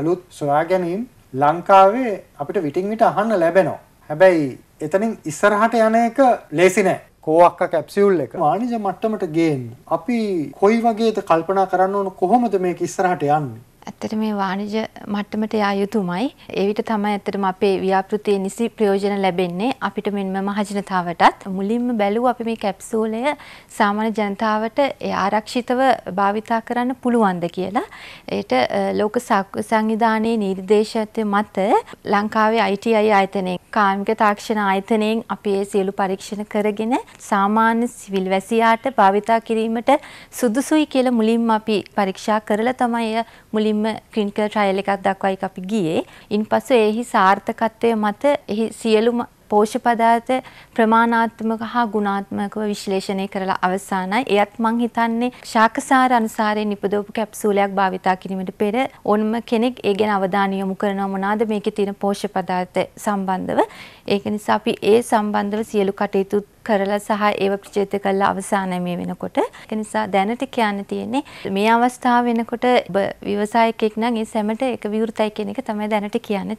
අලුත් සොයා ගැනීම් ලංකාවේ අපිට විටින් විට අහන්න ලැබෙනවා. හැබැයි එතනින් ඉස්සරහට යන එක ලේසි නෑ. කෝවක්ක කැප්සිවුල් එක වාණිජ මට්ටමට ගේන්න. අපි කොයි වගේද කල්පනා කරන්න ඕන කොහොමද මේක ඉස්සරහට යන්නේ? ඇත්තට මේ වාණිජ මට්ටමට යා යුතුමයි. ඒ විට තමයි ඇත්තටම අපේ ව්‍යාපෘතියේ නිසි ප්‍රයෝජන ලැබෙන්නේ. අපිට මෙන්න මහජනතාවටත් මුලින්ම බැලුව අපි මේ කැප්සූලය සාමාන්‍ය ජනතාවට ආරක්ෂිතව භාවිතා කරන්න පුළුවන්ද කියලා. ඒට ලෝක සංවිධානයේ නිර්දේශකත්වය මත ලංකාවේ ITI ආයතනයේ කාමික තාක්ෂණ ආයතනයෙන් අපි ඒ සියලු පරීක්ෂණ කරගෙන සාමාන්‍ය සිවිල් වැසියාට භාවිතා කිරීමට සුදුසුයි කියලා මුලින්ම අපි පරීක්ෂා කරලා තමයි මුලින් මුලින්ම ක්ලිනිකල් ට්‍රයිල් එකක් දක්වායි අපි ගියේ. ඉන්පසු එහි සාර්ථකත්වය මත එහි සියලුම පෝෂ්‍ය පදාර්ථ ප්‍රමාණාත්මක හා ගුණාත්මකව විශ්ලේෂණය කරලා අවසానයි. එයත් මං හිතන්නේ ශාකසාර අනුසාරයෙන් නිපදවපු කැප්සූලයක් භාවිතා කිරීමට පෙර ඕනම කෙනෙක් ඒ ගැන අවධානය යොමු කරනවා මොනවාද මේකේ තියෙන පෝෂ්‍ය පදාර්ථ සම්බන්ධව. ඒක නිසා අපි ඒ සම්බන්ධව සියලු කටයුතු කරලා සහ ඒව ප්‍රචේත කළා අවසානයේ මේ වෙනකොට. ඒ නිසා දැනට කියන්න තියෙන්නේ මේ අවස්ථාව වෙනකොට ඔබ ව්‍යවසායකෙක් නම් ඒ සැමට ඒක විවෘතයි කියන එක තමයි දැනට කියන්න තියෙන්නේ.